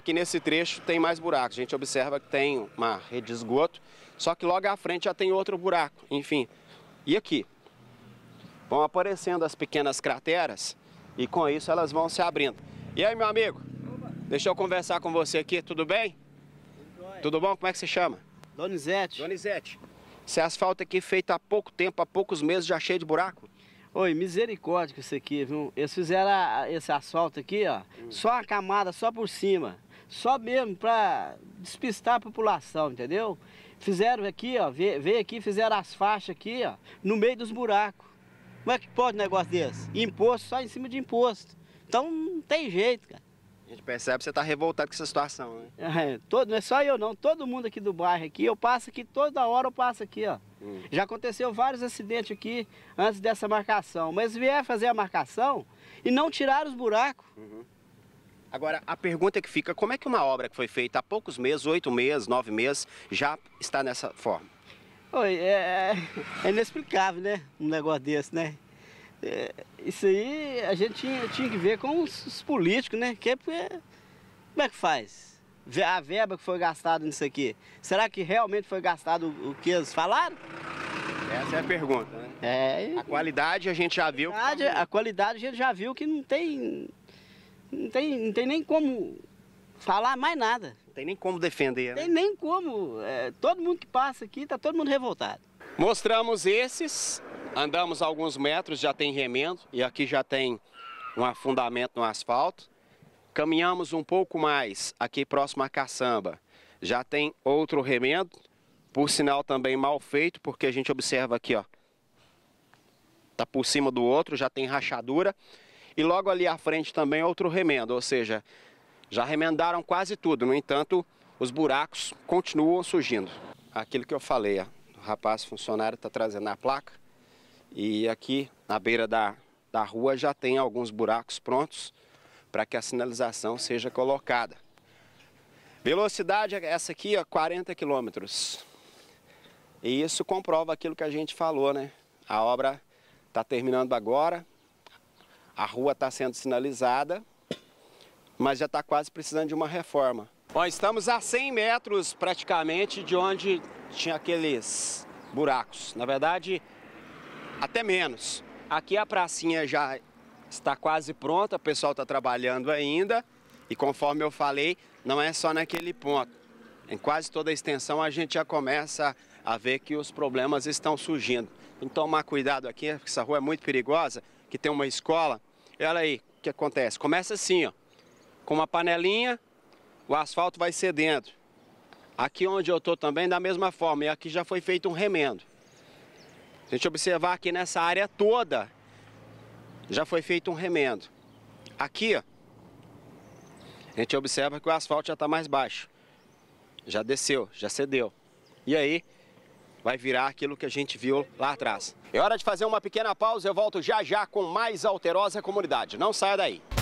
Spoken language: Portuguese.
Aqui nesse trecho tem mais buracos. A gente observa que tem uma rede de esgoto, só que logo à frente já tem outro buraco. Enfim, e aqui? Vão aparecendo as pequenas crateras e com isso elas vão se abrindo. E aí, meu amigo? Deixa eu conversar com você aqui, tudo bem? Tudo bom? Como é que se chama? Donizete. Donizete. Esse asfalto aqui feito há pouco tempo, há poucos meses, já cheio de buraco? Oi, misericórdia isso aqui, viu? Eles fizeram esse asfalto aqui, ó, hum. só a camada, só por cima só mesmo para despistar a população, entendeu? Fizeram aqui, ó, veio aqui, fizeram as faixas aqui, ó, no meio dos buracos. Como é que pode um negócio desse? Imposto só em cima de imposto. Então não tem jeito, cara. A gente percebe que você está revoltado com essa situação, né? É, todo, não é só eu não, todo mundo aqui do bairro aqui, eu passo aqui toda hora, eu passo aqui, ó. Hum. Já aconteceu vários acidentes aqui antes dessa marcação, mas vieram fazer a marcação e não tiraram os buracos. Uhum. Agora, a pergunta que fica, como é que uma obra que foi feita há poucos meses, oito meses, nove meses, já está nessa forma? Oi, é, é inexplicável, né? Um negócio desse, né? É, isso aí a gente tinha, tinha que ver com os, os políticos, né? Que é, como é que faz? A verba que foi gastada nisso aqui, será que realmente foi gastado o, que eles falaram? Essa é a pergunta, né? É. A qualidade a gente já viu. A qualidade, a qualidade a gente já viu que não tem não tem, não tem nem como falar mais nada. Não tem nem como defender, né? Tem nem como. É, todo mundo que passa aqui está todo mundo revoltado. Mostramos esses, andamos alguns metros, já tem remendo e aqui já tem um afundamento no asfalto. Caminhamos um pouco mais aqui próximo à caçamba. Já tem outro remendo, por sinal também mal feito, porque a gente observa aqui, ó. Tá por cima do outro, já tem rachadura. E logo ali à frente também outro remendo, ou seja, já remendaram quase tudo. No entanto, os buracos continuam surgindo. Aquilo que eu falei, ó, o rapaz funcionário está trazendo a placa e aqui na beira da, da rua já tem alguns buracos prontos para que a sinalização seja colocada. Velocidade é essa aqui, ó, 40 quilômetros. E isso comprova aquilo que a gente falou, né? A obra está terminando agora, a rua está sendo sinalizada, mas já está quase precisando de uma reforma. Bom, estamos a 100 metros praticamente de onde tinha aqueles buracos. Na verdade, até menos. Aqui a pracinha já está quase pronta, o pessoal está trabalhando ainda. E conforme eu falei, não é só naquele ponto. Em quase toda a extensão a gente já começa a ver que os problemas estão surgindo. Tem então, que tomar cuidado aqui, porque essa rua é muito perigosa, que tem uma escola olha aí o que acontece. Começa assim, ó. Com uma panelinha, o asfalto vai cedendo. Aqui onde eu estou também, da mesma forma. E aqui já foi feito um remendo. A gente observar aqui nessa área toda, já foi feito um remendo. Aqui, ó, a gente observa que o asfalto já está mais baixo. Já desceu, já cedeu. E aí, vai virar aquilo que a gente viu lá atrás. É hora de fazer uma pequena pausa, eu volto já já com mais Alterosa Comunidade. Não saia daí.